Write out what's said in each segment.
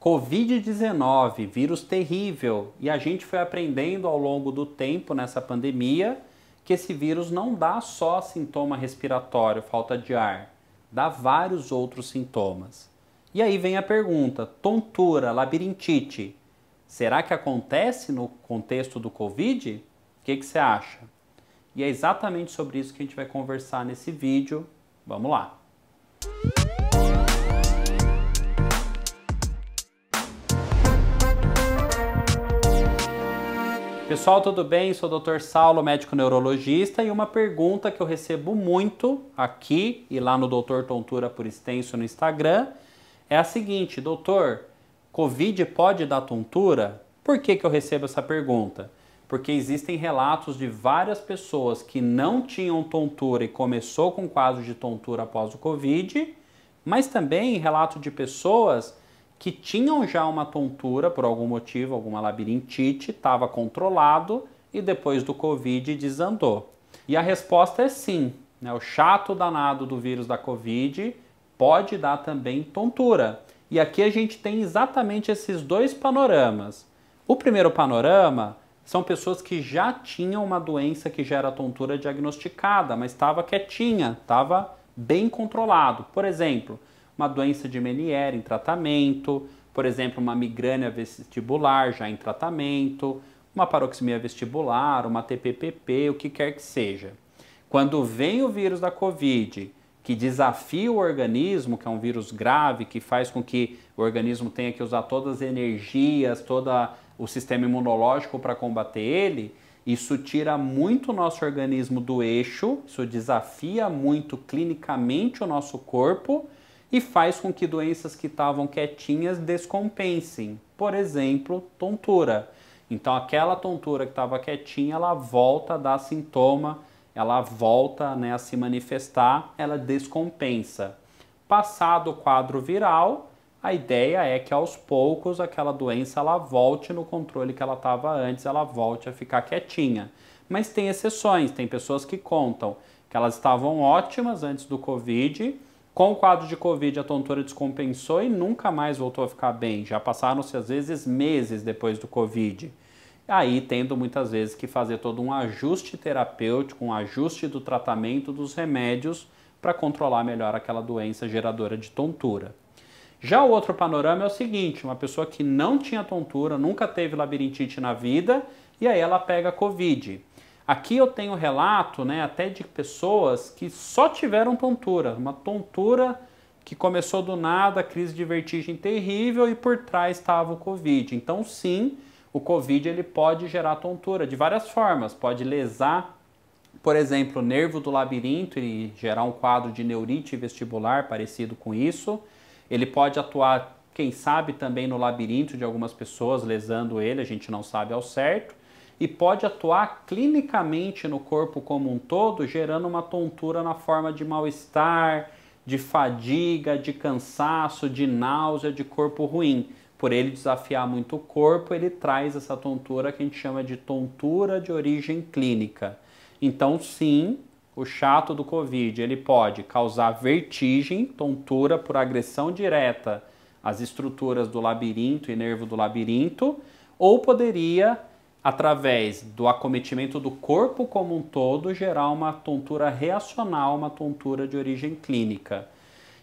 Covid-19, vírus terrível, e a gente foi aprendendo ao longo do tempo nessa pandemia que esse vírus não dá só sintoma respiratório, falta de ar, dá vários outros sintomas. E aí vem a pergunta: tontura, labirintite, será que acontece no contexto do Covid? O que, que você acha? E é exatamente sobre isso que a gente vai conversar nesse vídeo. Vamos lá! Pessoal, tudo bem? Sou o Dr. Saulo, médico neurologista, e uma pergunta que eu recebo muito aqui e lá no Dr. Tontura por extenso no Instagram é a seguinte: Doutor, Covid pode dar tontura? Por que, que eu recebo essa pergunta? Porque existem relatos de várias pessoas que não tinham tontura e começou com quadro de tontura após o Covid, mas também relato de pessoas que tinham já uma tontura por algum motivo, alguma labirintite, estava controlado e depois do Covid desandou? E a resposta é sim. Né? O chato danado do vírus da Covid pode dar também tontura. E aqui a gente tem exatamente esses dois panoramas. O primeiro panorama são pessoas que já tinham uma doença que gera tontura diagnosticada, mas estava quietinha, estava bem controlado. Por exemplo, uma doença de Meniere em tratamento, por exemplo, uma migrânia vestibular já em tratamento, uma paroxemia vestibular, uma TPPP, o que quer que seja. Quando vem o vírus da Covid, que desafia o organismo, que é um vírus grave, que faz com que o organismo tenha que usar todas as energias, todo o sistema imunológico para combater ele, isso tira muito o nosso organismo do eixo, isso desafia muito clinicamente o nosso corpo e faz com que doenças que estavam quietinhas descompensem. Por exemplo, tontura. Então, aquela tontura que estava quietinha, ela volta a dar sintoma, ela volta né, a se manifestar, ela descompensa. Passado o quadro viral, a ideia é que aos poucos aquela doença ela volte no controle que ela estava antes, ela volte a ficar quietinha. Mas tem exceções, tem pessoas que contam que elas estavam ótimas antes do Covid, com o quadro de Covid, a tontura descompensou e nunca mais voltou a ficar bem. Já passaram-se, às vezes, meses depois do Covid. Aí, tendo muitas vezes que fazer todo um ajuste terapêutico, um ajuste do tratamento dos remédios para controlar melhor aquela doença geradora de tontura. Já o outro panorama é o seguinte: uma pessoa que não tinha tontura, nunca teve labirintite na vida, e aí ela pega Covid. Aqui eu tenho relato né, até de pessoas que só tiveram tontura, uma tontura que começou do nada, crise de vertigem terrível e por trás estava o Covid. Então, sim, o Covid ele pode gerar tontura de várias formas, pode lesar, por exemplo, o nervo do labirinto e gerar um quadro de neurite vestibular parecido com isso. Ele pode atuar, quem sabe, também no labirinto de algumas pessoas, lesando ele, a gente não sabe ao certo e pode atuar clinicamente no corpo como um todo, gerando uma tontura na forma de mal-estar, de fadiga, de cansaço, de náusea, de corpo ruim. Por ele desafiar muito o corpo, ele traz essa tontura que a gente chama de tontura de origem clínica. Então, sim, o chato do Covid ele pode causar vertigem, tontura por agressão direta às estruturas do labirinto e nervo do labirinto, ou poderia através do acometimento do corpo como um todo, gerar uma tontura reacional, uma tontura de origem clínica.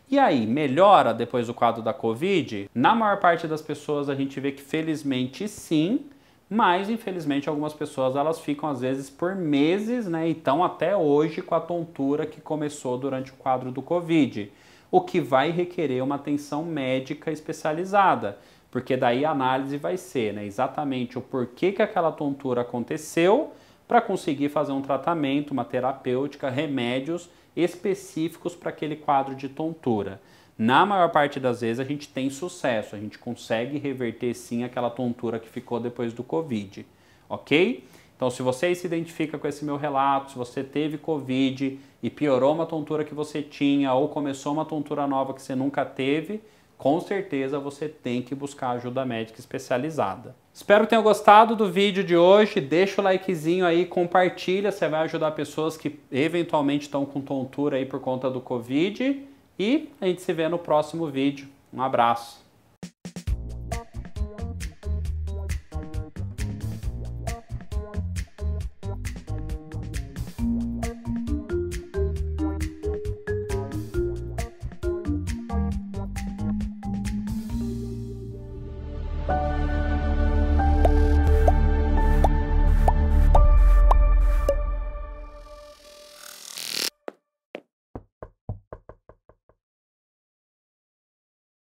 E aí, melhora depois do quadro da Covid? Na maior parte das pessoas a gente vê que felizmente sim, mas infelizmente algumas pessoas elas ficam às vezes por meses, né? Então até hoje com a tontura que começou durante o quadro do Covid, o que vai requerer uma atenção médica especializada. Porque daí a análise vai ser né, exatamente o porquê que aquela tontura aconteceu para conseguir fazer um tratamento, uma terapêutica, remédios específicos para aquele quadro de tontura. Na maior parte das vezes a gente tem sucesso, a gente consegue reverter sim aquela tontura que ficou depois do Covid, ok? Então, se você se identifica com esse meu relato, se você teve Covid e piorou uma tontura que você tinha ou começou uma tontura nova que você nunca teve, com certeza você tem que buscar ajuda médica especializada. Espero que tenham gostado do vídeo de hoje. Deixa o likezinho aí, compartilha, você vai ajudar pessoas que eventualmente estão com tontura aí por conta do Covid. E a gente se vê no próximo vídeo. Um abraço.